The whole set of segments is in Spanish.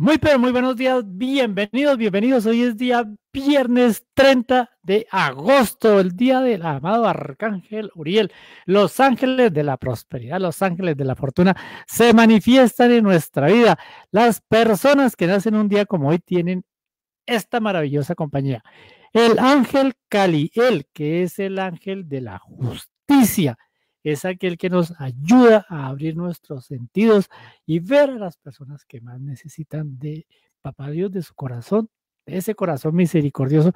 Muy pero muy buenos días, bienvenidos, bienvenidos. Hoy es día viernes 30 de agosto, el día del amado Arcángel Uriel. Los ángeles de la prosperidad, los ángeles de la fortuna se manifiestan en nuestra vida. Las personas que nacen un día como hoy tienen esta maravillosa compañía. El ángel Caliel, que es el ángel de la justicia es aquel que nos ayuda a abrir nuestros sentidos y ver a las personas que más necesitan de Papá Dios, de su corazón, de ese corazón misericordioso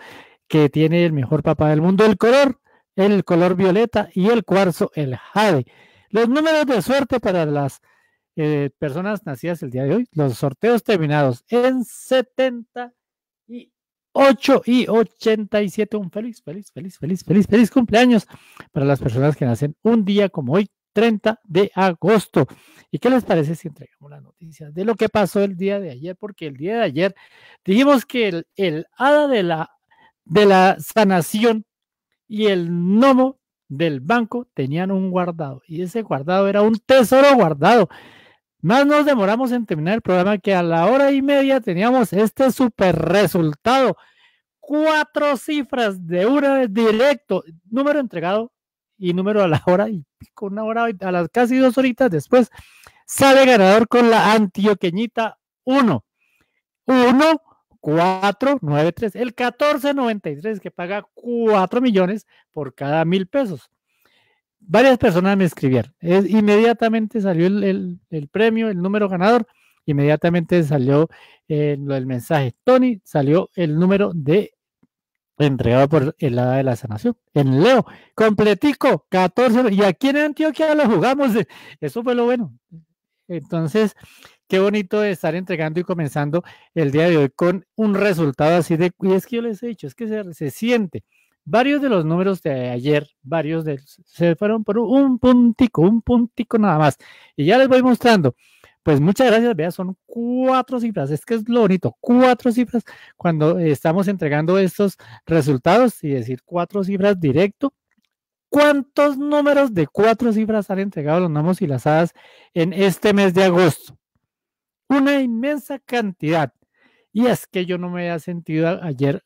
que tiene el mejor papá del mundo, el color, el color violeta y el cuarzo, el jade. Los números de suerte para las eh, personas nacidas el día de hoy, los sorteos terminados en 70 8 y 87. Un feliz, feliz, feliz, feliz, feliz, feliz cumpleaños para las personas que nacen un día como hoy, 30 de agosto. ¿Y qué les parece si entregamos la noticia de lo que pasó el día de ayer? Porque el día de ayer dijimos que el, el hada de la, de la sanación y el gnomo del banco tenían un guardado y ese guardado era un tesoro guardado más nos demoramos en terminar el programa que a la hora y media teníamos este super resultado. Cuatro cifras de una vez directo, número entregado y número a la hora y pico, una hora, a las casi dos horitas después, sale ganador con la antioqueñita 1. 1, 4, 9, 3, el 1493 que paga 4 millones por cada mil pesos varias personas me escribieron. inmediatamente salió el, premio, el número ganador, inmediatamente salió eh, el mensaje. Tony salió el número de entregado por el hada de la sanación. En Leo, completico, 14. Y aquí en Antioquia lo jugamos. Eh. Eso fue lo bueno. Entonces, qué bonito estar entregando y comenzando el día de hoy con un resultado así de... Y es que yo les he dicho, es que se, se siente. Varios de los números de ayer, varios de, se fueron por un puntico, un puntico nada más. Y ya les voy mostrando. Pues muchas gracias, vean son cuatro cifras, es que es lo bonito, cuatro cifras cuando estamos entregando estos resultados y decir cuatro cifras directo. ¿Cuántos números de cuatro cifras han entregado los gnomos y las hadas en este mes de agosto? Una inmensa cantidad. Y es que yo no me había sentido ayer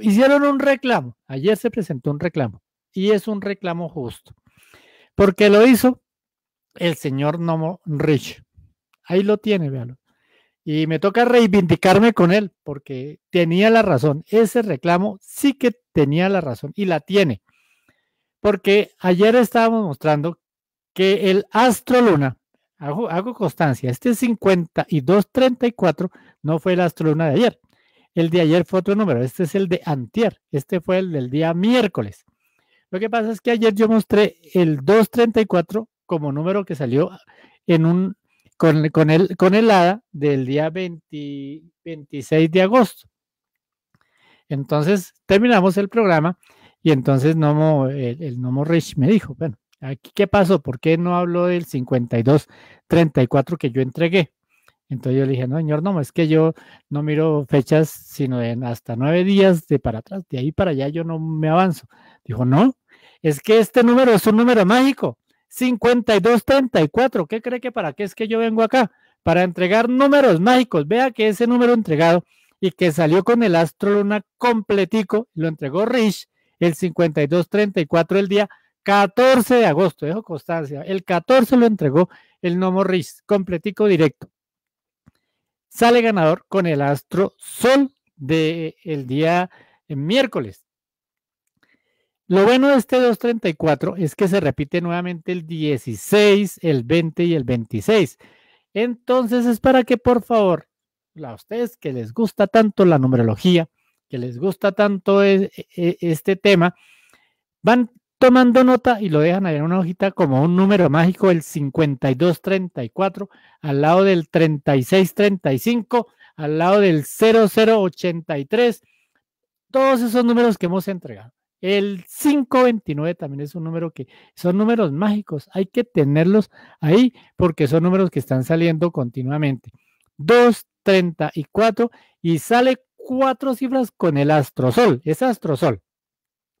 hicieron un reclamo, ayer se presentó un reclamo, y es un reclamo justo, porque lo hizo el señor Nomo Rich. Ahí lo tiene, véalo. Y me toca reivindicarme con él, porque tenía la razón. Ese reclamo sí que tenía la razón y la tiene. Porque ayer estábamos mostrando que el astro luna, hago, constancia, este 5234 no fue el astro luna de ayer, el de ayer fue otro número, este es el de antier, este fue el del día miércoles. Lo que pasa es que ayer yo mostré el 234 como número que salió en un, con, el, con el ADA del día 26 de agosto. Entonces terminamos el programa y entonces el, Nomo Rich me dijo, bueno, aquí qué pasó, ¿por qué no habló del 5234 que yo entregué? Entonces yo le dije, no, señor, no, es que yo no miro fechas sino en hasta nueve días de para atrás, de ahí para allá yo no me avanzo. Dijo, no, es que este número es un número mágico, 5234, ¿qué cree que para qué es que yo vengo acá? Para entregar números mágicos, vea que ese número entregado y que salió con el astro luna completico, lo entregó Rich, el 5234 el día 14 de agosto, dejo constancia, el 14 lo entregó el Nomo Rich, completico directo sale ganador con el astro Sol del día eh, miércoles. Lo bueno de este 234 es que se repite nuevamente el 16, el 20 y el 26. Entonces es para que por favor, a ustedes que les gusta tanto la numerología, que les gusta tanto e, e, e, este tema, van tomando nota y lo dejan ahí en una hojita como un número mágico, el 5234, al lado del 3635, al lado del 0083, todos esos números que hemos entregado. El 529 también es un número que son números mágicos, hay que tenerlos ahí porque son números que están saliendo continuamente. 234 y sale cuatro cifras con el astrosol, es astrosol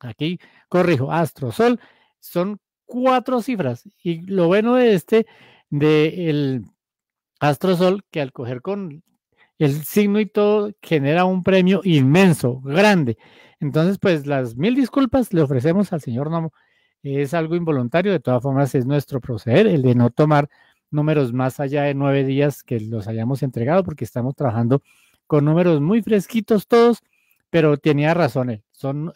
aquí corrijo, astro, sol, son cuatro cifras. Y lo bueno de este, de de astro sol, que al coger con el signo y todo, genera un premio inmenso, grande. Entonces, pues las mil disculpas le ofrecemos al señor Nomo. Es algo involuntario, de todas formas es nuestro proceder, el de no tomar números más allá de nueve días que los hayamos entregado, porque estamos trabajando con números muy fresquitos todos pero tenía razón eh,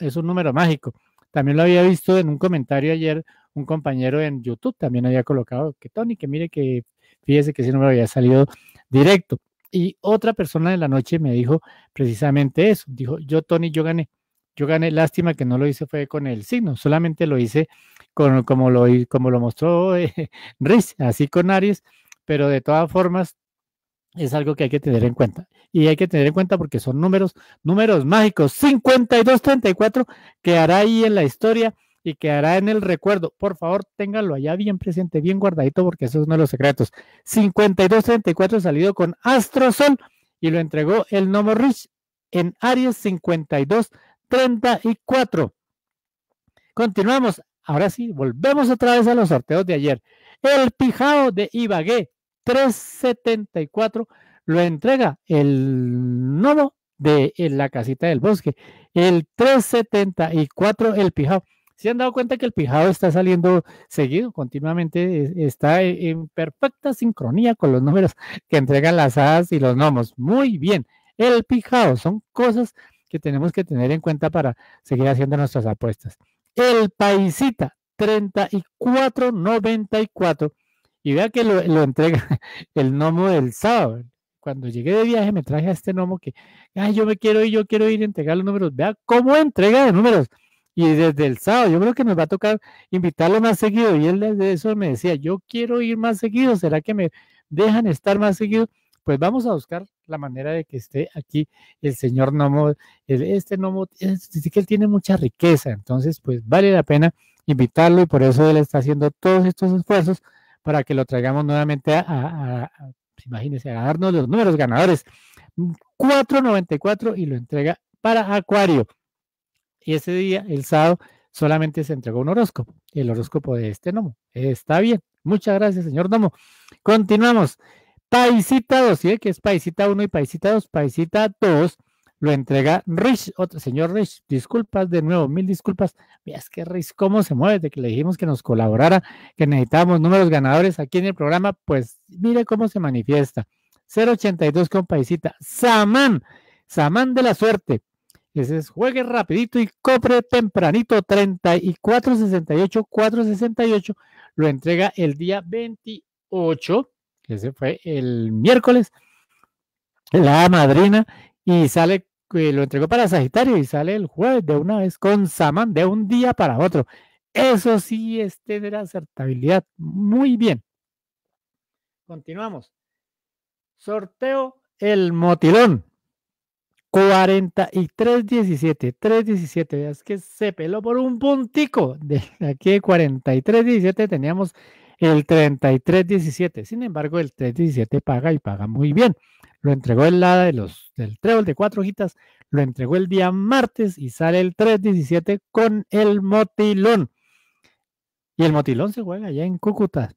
es un número mágico. También lo había visto en un comentario ayer, un compañero en YouTube también había colocado que Tony, que mire que fíjese que ese número había salido directo. Y otra persona de la noche me dijo precisamente eso, dijo, yo Tony, yo gané. Yo gané, lástima que no lo hice fue con el signo, solamente lo hice como, lo, como lo mostró eh, Riz, así con Aries, pero de todas formas es algo que hay que tener en cuenta. Y hay que tener en cuenta porque son números, números mágicos. 5234 quedará ahí en la historia y quedará en el recuerdo. Por favor, ténganlo allá bien presente, bien guardadito, porque eso es uno de los secretos. 5234 34 salido con Astro Sol y lo entregó el Nomo Rich en Aries 5234 Continuamos. Ahora sí, volvemos otra vez a los sorteos de ayer. El pijao de Ibagué 374 lo entrega el nodo de eh, la casita del bosque. El 374, el pijao. ¿Se han dado cuenta que el pijao está saliendo seguido, continuamente? Está e, en perfecta sincronía con los números que entregan las hadas y los gnomos. Muy bien. El pijao son cosas que tenemos que tener en cuenta para seguir haciendo nuestras apuestas. El paisita 3494 y vea que lo, entrega el gnomo del sábado. Cuando llegué de viaje me traje a este gnomo que, ay, yo me quiero ir, yo quiero ir a entregar los números. Vea cómo entrega de números. Y desde el sábado, yo creo que nos va a tocar invitarlo más seguido. Y él desde eso me decía, yo quiero ir más seguido, ¿será que me dejan estar más seguido? Pues vamos a buscar la manera de que esté aquí el señor gnomo El, este Nomo, sí que él tiene mucha riqueza, entonces pues vale la pena invitarlo y por eso él está haciendo todos estos esfuerzos para que lo traigamos nuevamente a, imagínense, a darnos pues, los números ganadores. 4.94 mm, y lo entrega para Acuario. Y ese día, el sábado, solamente se entregó un horóscopo, el horóscopo de este Nomo. Está bien. Muchas gracias, señor Nomo. Continuamos. Paisita 2, ¿sí? que es Paisita 1 y Paisita 2. Paisita 2 lo entrega Rich, otro señor Rich, disculpas de nuevo, mil disculpas. Mira, es que Rich, ¿cómo se mueve? De que le dijimos que nos colaborara, que necesitábamos números ganadores aquí en el programa, pues mire cómo se manifiesta. 082 paisita. Samán, Samán de la suerte. Ese es juegue rapidito y cobre tempranito 3468 468 lo entrega el día 28, ese fue el miércoles. La madrina y sale, eh, lo entregó para Sagitario y sale el jueves de una vez con Saman de un día para otro. Eso sí es tener acertabilidad. Muy bien. Continuamos. Sorteo el motilón. 3 317, Es que se peló por un puntico. De aquí de 43-17 teníamos el 33-17. Sin embargo, el 3-17 paga y paga muy bien. Lo entregó el lado de los, del trébol de cuatro hojitas, lo entregó el día martes y sale el 3-17 con el motilón. Y el motilón se juega allá en Cúcuta.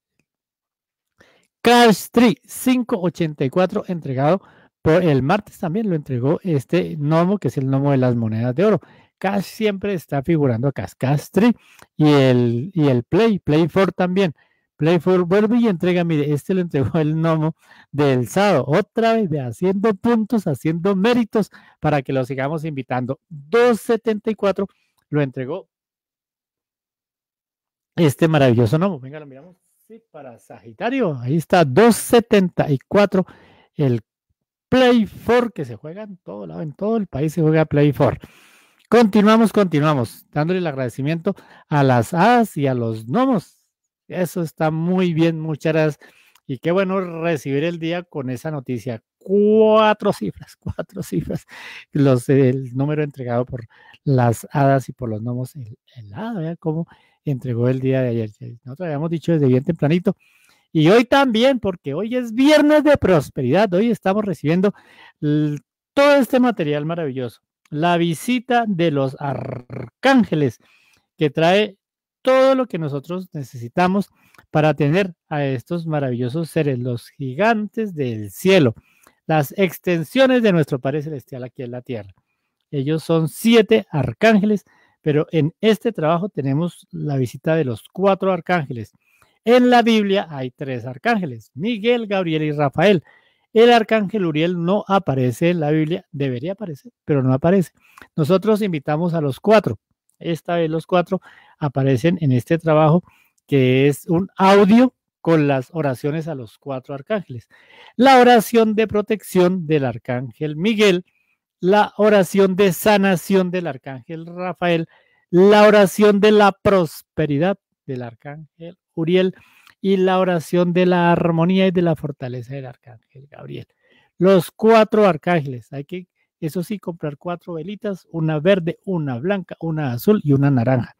Cash 3, 584 entregado por el martes también lo entregó este gnomo, que es el gnomo de las monedas de oro. Cash siempre está figurando acá, Cash y el, y el Play, Play 4 también for vuelve y entrega, mire, este lo entregó el gnomo del sábado, otra vez haciendo puntos, haciendo méritos para que lo sigamos invitando. 274 lo entregó este maravilloso gnomo. Venga, lo miramos. Sí, para Sagitario, ahí está 274 el Play 4 que se juega en todo lado, en todo el país se juega Play 4. Continuamos, continuamos, dándole el agradecimiento a las As y a los gnomos eso está muy bien, muchachas. Y qué bueno recibir el día con esa noticia. Cuatro cifras, cuatro cifras. Los, el número entregado por las hadas y por los gnomos, el, hada, ¿verdad? Cómo entregó el día de ayer. Nosotros habíamos dicho desde bien tempranito. Y hoy también, porque hoy es viernes de prosperidad. Hoy estamos recibiendo todo este material maravilloso. La visita de los arcángeles que trae todo lo que nosotros necesitamos para tener a estos maravillosos seres, los gigantes del cielo, las extensiones de nuestro Padre Celestial aquí en la tierra. Ellos son siete arcángeles, pero en este trabajo tenemos la visita de los cuatro arcángeles. En la Biblia hay tres arcángeles, Miguel, Gabriel y Rafael. El arcángel Uriel no aparece en la Biblia, debería aparecer, pero no aparece. Nosotros invitamos a los cuatro esta vez los cuatro aparecen en este trabajo que es un audio con las oraciones a los cuatro arcángeles. La oración de protección del arcángel Miguel, la oración de sanación del arcángel Rafael, la oración de la prosperidad del arcángel Uriel y la oración de la armonía y de la fortaleza del arcángel Gabriel. Los cuatro arcángeles, hay que eso sí, comprar cuatro velitas, una verde, una blanca, una azul y una naranja.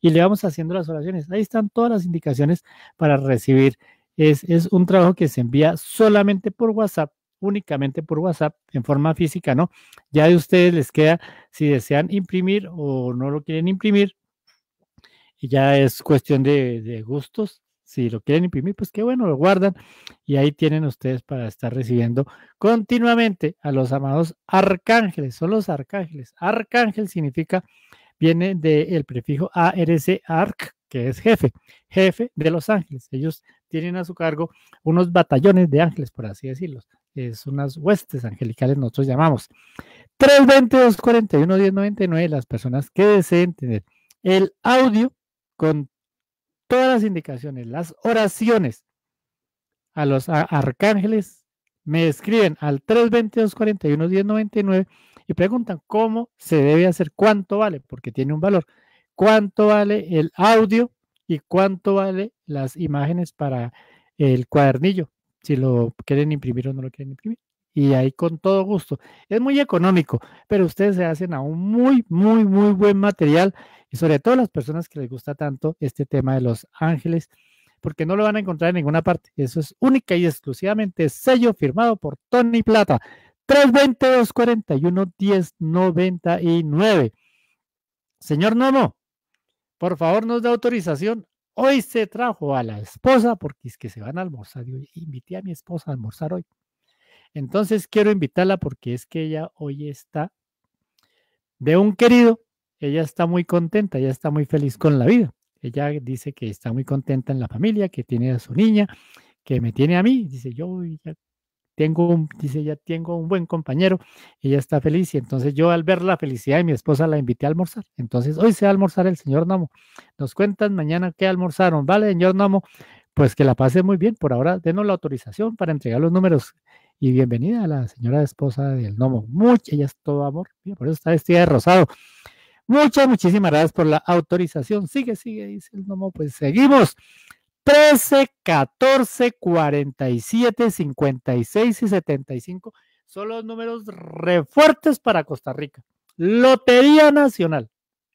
Y le vamos haciendo las oraciones. Ahí están todas las indicaciones para recibir. Es, un trabajo que se envía solamente por WhatsApp únicamente por WhatsApp en forma física, ¿no? Ya de ustedes les queda si desean imprimir o no lo quieren imprimir. Y ya es cuestión de gustos si lo quieren imprimir, pues qué bueno, lo guardan y ahí tienen ustedes para estar recibiendo continuamente a los amados arcángeles, son los arcángeles. Arcángel significa, viene del prefijo ARC, arc, que es jefe, jefe de los ángeles. Ellos tienen a su cargo unos batallones de ángeles, por así decirlo, Es unas huestes angelicales, nosotros llamamos. 322 41 1099 las personas que deseen tener el audio con todas las indicaciones, las oraciones a los arcángeles, me escriben al 322-41-1099 y preguntan cómo se debe hacer, cuánto vale, porque tiene un valor, cuánto vale el audio y cuánto vale las imágenes para el cuadernillo, si lo quieren imprimir o no lo quieren imprimir y ahí con todo gusto. Es muy económico, pero ustedes se hacen a un muy, muy, muy buen material y sobre todo las personas que les gusta tanto este tema de los ángeles, porque no lo van a encontrar en ninguna parte. Eso es única y exclusivamente sello firmado por Tony Plata. 322 41 1099 Señor Nomo, por favor nos da autorización. Hoy se trajo a la esposa porque es que se van a almorzar. Yo invité a mi esposa a almorzar hoy. Entonces quiero invitarla porque es que ella hoy está de un querido, ella está muy contenta, ella está muy feliz con la vida. Ella dice que está muy contenta en la familia, que tiene a su niña, que me tiene a mí. Dice, yo ya tengo un, dice, ya tengo un buen compañero, ella está feliz y entonces yo al ver la felicidad de mi esposa la invité a almorzar. Entonces hoy se va a almorzar el señor Namo. Nos cuentan mañana que almorzaron, ¿vale, señor Namo? Pues que la pase muy bien. Por ahora, denos la autorización para entregar los números y bienvenida a la señora esposa del nomo. Mucha, ya es todo amor, por eso está vestida de rosado. Muchas, muchísimas gracias por la autorización. Sigue, sigue, dice el Nomo, Pues seguimos. 13, 14, 47, 56 y 75 son los números refuertes para Costa Rica. Lotería Nacional,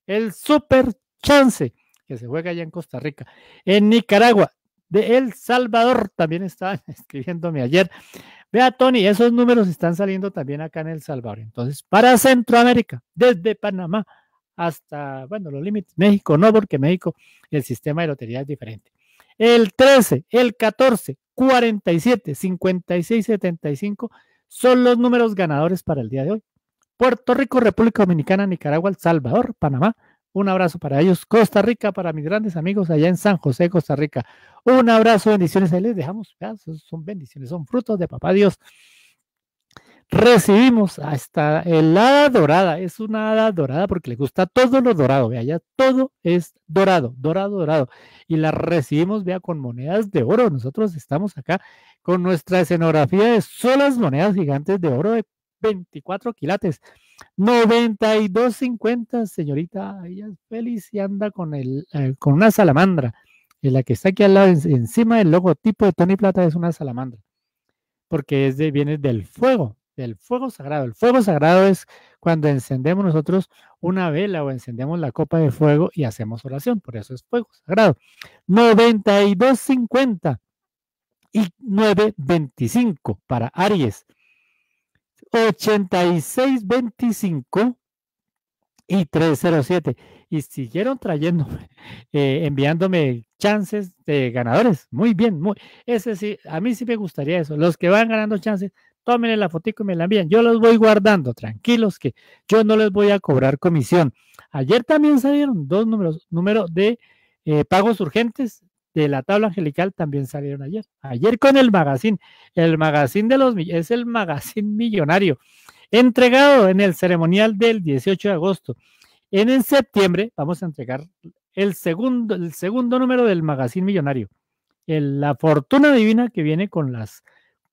el super chance que se juega allá en Costa Rica. En Nicaragua, de El Salvador también estaban escribiéndome ayer. Vea, Tony, esos números están saliendo también acá en El Salvador. Entonces, para Centroamérica, desde Panamá hasta, bueno, los límites, México no, porque México el sistema de lotería es diferente. El 13, el 14, 47, 56, 75 son los números ganadores para el día de hoy. Puerto Rico, República Dominicana, Nicaragua, El Salvador, Panamá, un abrazo para ellos. Costa Rica, para mis grandes amigos allá en San José, Costa Rica. Un abrazo, bendiciones. Ahí les dejamos, son bendiciones, son frutos de papá Dios. Recibimos hasta el hada dorada. Es una hada dorada porque le gusta todo lo dorado. Vea, ya todo es dorado, dorado, dorado. Y la recibimos, vea, con monedas de oro. Nosotros estamos acá con nuestra escenografía de solas monedas gigantes de oro de 24 quilates. 92.50, señorita. Ella es feliz y anda con, el, eh, con una salamandra. En eh, la que está aquí al lado, encima del logotipo de Tony Plata, es una salamandra. Porque es de, viene del fuego, del fuego sagrado. El fuego sagrado es cuando encendemos nosotros una vela o encendemos la copa de fuego y hacemos oración. Por eso es fuego sagrado. 92.50 y 9.25 para Aries. 8625 y 307. Y siguieron trayéndome, eh, enviándome chances de ganadores. Muy bien, muy. Ese sí, a mí sí me gustaría eso. Los que van ganando chances, tómenle la fotico y me la envían. Yo los voy guardando, tranquilos, que yo no les voy a cobrar comisión. Ayer también salieron dos números, número de eh, pagos urgentes de la tabla angelical también salieron ayer. Ayer con el magazine. El magazine de los es el magazine millonario. Entregado en el ceremonial del 18 de agosto. En septiembre vamos a entregar el segundo, el segundo número del magazine millonario. El, la fortuna divina que viene con las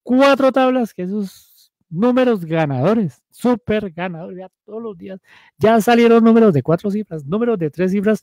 cuatro tablas, que esos números ganadores, súper ganadores, todos los días. Ya salieron números de cuatro cifras, números de tres cifras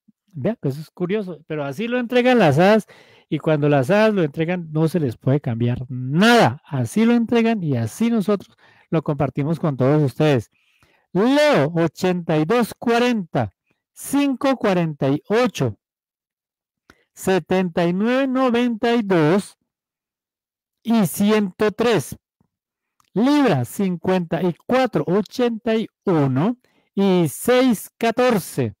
Vean eso pues, es curioso, pero así lo entregan las hadas y cuando las hadas lo entregan no se les puede cambiar nada. Así lo entregan y así nosotros lo compartimos con todos ustedes. Leo 8240 548 7992 y 103. Libra 5481 y 614.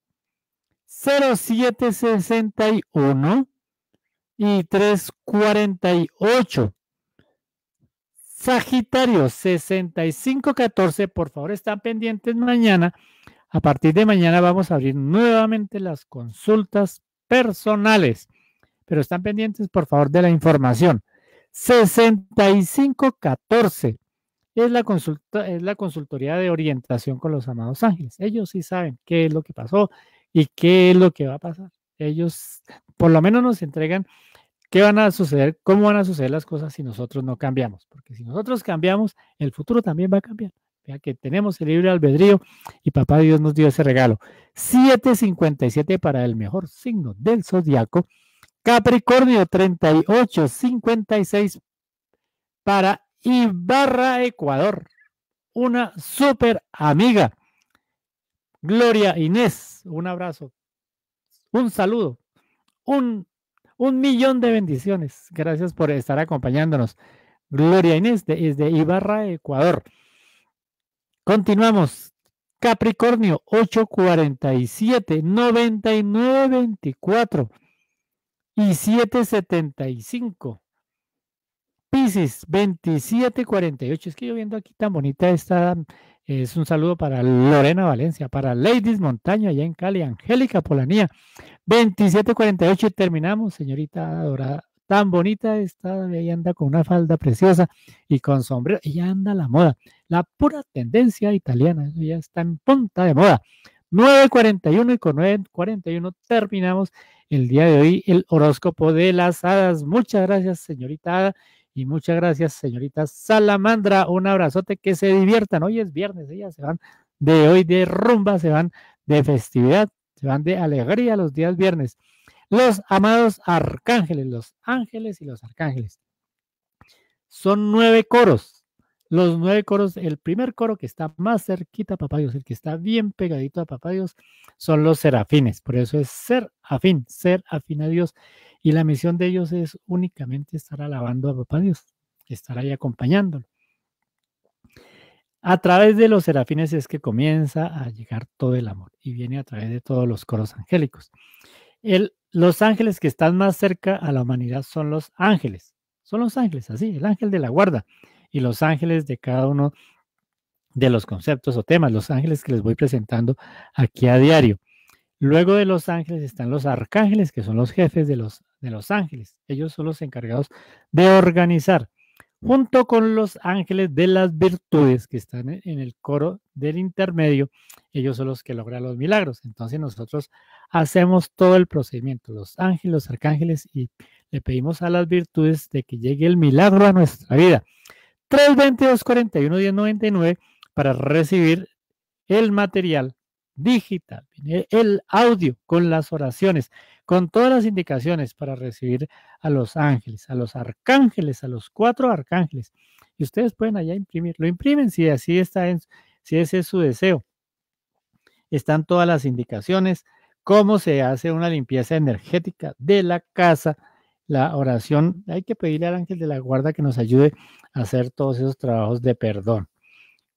0761 y 348. Sagitario 6514, por favor, están pendientes mañana. A partir de mañana vamos a abrir nuevamente las consultas personales, pero están pendientes, por favor, de la información. 6514 es la consulta es la consultoría de orientación con los amados ángeles. Ellos sí saben qué es lo que pasó, y qué es lo que va a pasar. Ellos por lo menos nos entregan qué van a suceder, cómo van a suceder las cosas si nosotros no cambiamos, porque si nosotros cambiamos, el futuro también va a cambiar. Ya que tenemos el libre albedrío y papá Dios nos dio ese regalo. 757 para el mejor signo del zodiaco. Capricornio 3856 para Ibarra Ecuador. Una super amiga. Gloria Inés, un abrazo, un saludo, un, millón de bendiciones. Gracias por estar acompañándonos. Gloria Inés de, desde Ibarra, Ecuador. Continuamos. Capricornio 847 9924 y 775. Piscis 2748. Es que yo viendo aquí tan bonita esta es un saludo para Lorena Valencia, para Ladies Montaño allá en Cali, Angélica Polanía, 2748 y terminamos, señorita dorada. Tan bonita está, ella anda con una falda preciosa y con sombrero, ella anda a la moda, la pura tendencia italiana, ella está en punta de moda. 9.41 y con 9.41 terminamos el día de hoy el horóscopo de las hadas. Muchas gracias, señorita y muchas gracias, señorita Salamandra. Un abrazote, que se diviertan. Hoy es viernes, ellas se van de hoy de rumba, se van de festividad, se van de alegría los días viernes. Los amados arcángeles, los ángeles y los arcángeles. Son nueve coros, los nueve coros, el primer coro que está más cerquita a papá Dios, el que está bien pegadito a papá Dios, son los serafines. Por eso es ser afín, ser afín a Dios. Y la misión de ellos es únicamente estar alabando a Papá Dios, estar ahí acompañándolo. A través de los serafines es que comienza a llegar todo el amor y viene a través de todos los coros angélicos. los ángeles que están más cerca a la humanidad son los ángeles. Son los ángeles, así, el ángel de la guarda y los ángeles de cada uno de los conceptos o temas, los ángeles que les voy presentando aquí a diario. Luego de los ángeles están los arcángeles, que son los jefes de los, de los ángeles. Ellos son los encargados de organizar, junto con los ángeles de las virtudes que están en el coro del intermedio. Ellos son los que logran los milagros. Entonces nosotros hacemos todo el procedimiento, los ángeles, los arcángeles, y le pedimos a las virtudes de que llegue el milagro a nuestra vida. 322 41 1099 para recibir el material digital, el audio con las oraciones, con todas las indicaciones para recibir a los ángeles, a los arcángeles, a los cuatro arcángeles. Y ustedes pueden allá imprimir, lo imprimen si así está, si ese es su deseo. Están todas las indicaciones, cómo se hace una limpieza energética de la casa la oración, hay que pedirle al ángel de la guarda que nos ayude a hacer todos esos trabajos de perdón.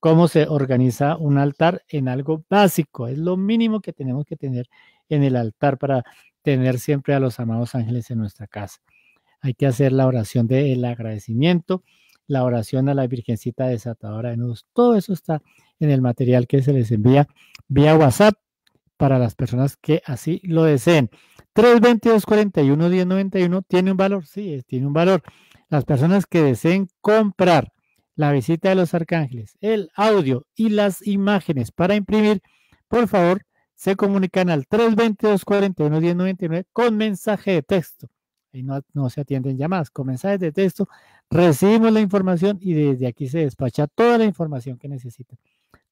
Cómo se organiza un altar en algo básico, es lo mínimo que tenemos que tener en el altar para tener siempre a los amados ángeles en nuestra casa. Hay que hacer la oración del agradecimiento, la oración a la Virgencita desatadora de nudos. Todo eso está en el material que se les envía vía WhatsApp para las personas que así lo deseen. 322 41 1091 tiene un valor, sí, tiene un valor. Las personas que deseen comprar la visita de los arcángeles, el audio y las imágenes para imprimir, por favor, se comunican al 322 41 1099 con mensaje de texto. Y no, se atienden llamadas, con mensajes de texto recibimos la información y desde aquí se despacha toda la información que necesitan.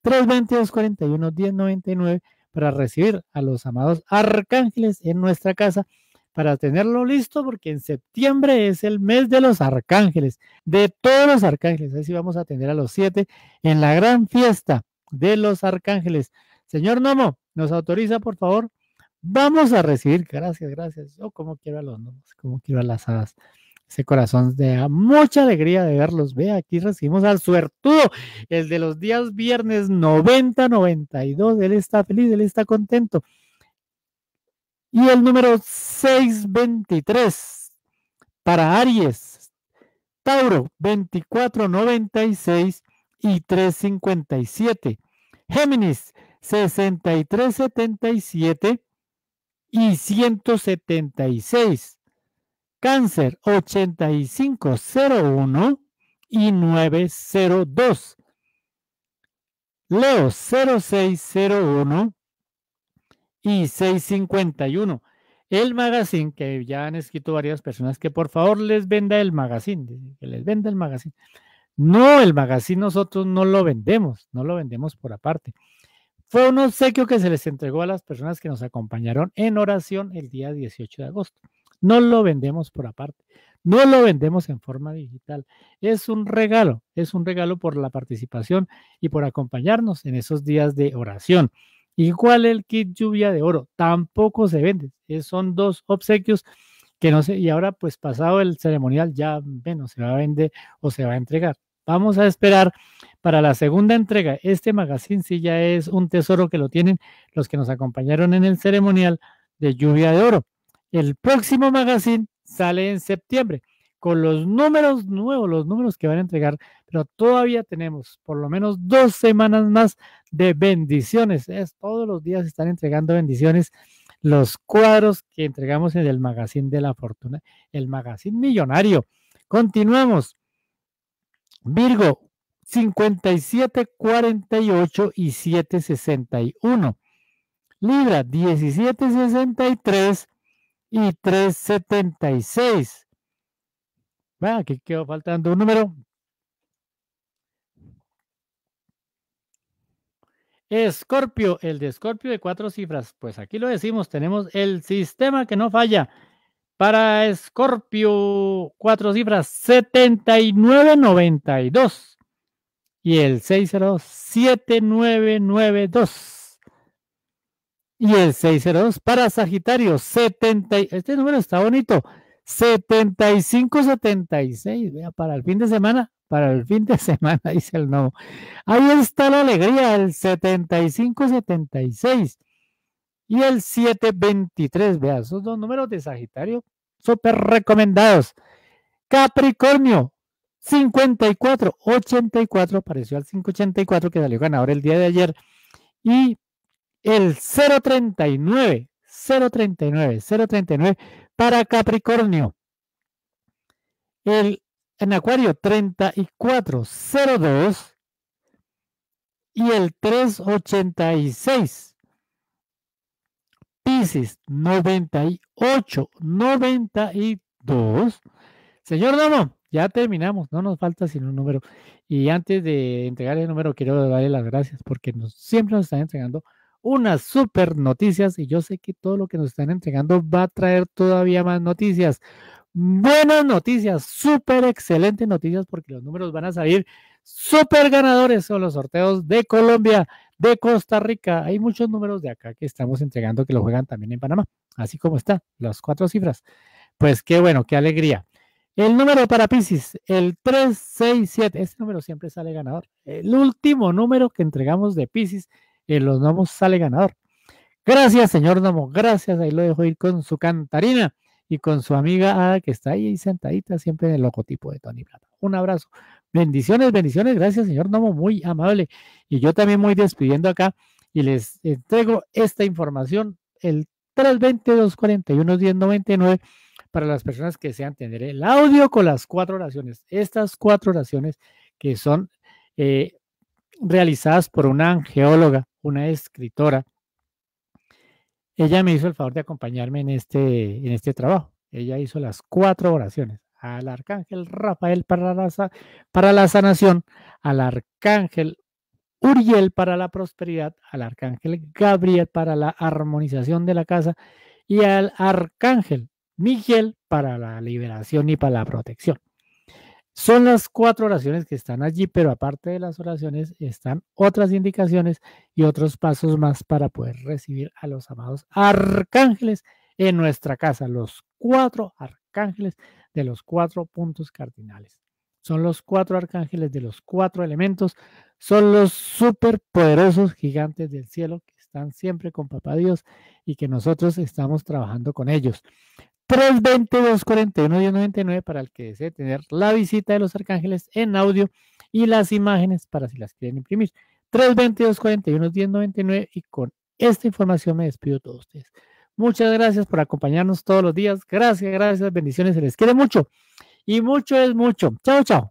322 41 1099 para recibir a los amados arcángeles en nuestra casa para tenerlo listo porque en septiembre es el mes de los arcángeles, de todos los arcángeles. Así vamos a tener a los siete en la gran fiesta de los arcángeles. Señor Nomo, ¿nos autoriza, por favor? Vamos a recibir, gracias, gracias. Yo como quiero a los nomos, como quiero a las hadas. Ese corazón de mucha alegría de verlos. Ve, aquí recibimos al suertudo, el de los días viernes 90-92. Él está feliz, él está contento. Y el número 623 para Aries, Tauro 2496 y 357. Géminis 63-77 y 176. Cáncer 8501 y 902. Leo 0601 y 651. El magazine, que ya han escrito varias personas, que por favor les venda el magazine, que les venda el magazine. No, el magazine nosotros no lo vendemos, no lo vendemos por aparte. Fue un obsequio que se les entregó a las personas que nos acompañaron en oración el día 18 de agosto. No lo vendemos por aparte, no lo vendemos en forma digital. Es un regalo, es un regalo por la participación y por acompañarnos en esos días de oración. Igual el kit lluvia de oro, tampoco se vende, son dos obsequios que no sé, y ahora pues pasado el ceremonial ya menos se va a vender o se va a entregar. Vamos a esperar para la segunda entrega. Este magazine sí ya es un tesoro que lo tienen los que nos acompañaron en el ceremonial de lluvia de oro. El próximo magazine sale en septiembre con los números nuevos, los números que van a entregar, pero todavía tenemos por lo menos dos semanas más de bendiciones. Es, todos los días están entregando bendiciones los cuadros que entregamos en el Magazine de la Fortuna, el Magazine Millonario. Continuamos. Virgo, 57, 48 y 761. Libra, 17, 63 y 376. aquí quedó faltando un número. Escorpio, el de Escorpio de cuatro cifras. Pues aquí lo decimos, tenemos el sistema que no falla. Para Escorpio, cuatro cifras, 7992. Y el nueve dos y el 602 para Sagitario, 70, este número está bonito, 7576, vea, para el fin de semana, para el fin de semana, dice el nuevo. Ahí está la alegría, el 7576 y el 723, vea, esos dos números de Sagitario, súper recomendados. Capricornio, 5484. 84, pareció al 584 que salió ganador el día de ayer. Y el 039, 039, 039 para Capricornio. El, en Acuario 3402 y el 386. Pisces 98, 92. Señor Domo, ya terminamos, no nos falta sino un número. Y antes de entregar el número, quiero darle las gracias porque siempre nos están entregando unas super noticias y yo sé que todo lo que nos están entregando va a traer todavía más noticias. Buenas noticias, súper excelentes noticias porque los números van a salir súper ganadores son los sorteos de Colombia, de Costa Rica. Hay muchos números de acá que estamos entregando que lo juegan también en Panamá, así como está, las cuatro cifras. Pues qué bueno, qué alegría. El número para Pisces, el 367. Este número siempre sale ganador. El último número que entregamos de Pisces eh, los nomos sale ganador. Gracias, señor nomo, gracias. Ahí lo dejo ir con su cantarina y con su amiga Ada, que está ahí sentadita siempre en el logotipo de Tony Plata. Un abrazo. Bendiciones, bendiciones. Gracias, señor Nomo, muy amable. Y yo también voy despidiendo acá y les entrego esta información, el 320-241-1099, para las personas que desean tener el audio con las cuatro oraciones. Estas cuatro oraciones que son eh, realizadas por una angeóloga una escritora, ella me hizo el favor de acompañarme en este, en este trabajo. Ella hizo las cuatro oraciones al arcángel Rafael para la, para la sanación, al arcángel Uriel para la prosperidad, al arcángel Gabriel para la armonización de la casa y al arcángel Miguel para la liberación y para la protección. Son las cuatro oraciones que están allí, pero aparte de las oraciones están otras indicaciones y otros pasos más para poder recibir a los amados arcángeles en nuestra casa, los cuatro arcángeles de los cuatro puntos cardinales. Son los cuatro arcángeles de los cuatro elementos, son los superpoderosos gigantes del cielo que están siempre con Papá Dios y que nosotros estamos trabajando con ellos. 322-41-1099 para el que desee tener la visita de los arcángeles en audio y las imágenes para si las quieren imprimir. 322-41-1099 y con esta información me despido de todos ustedes. Muchas gracias por acompañarnos todos los días. Gracias, gracias, bendiciones, se les quiere mucho. Y mucho es mucho. Chao, chao.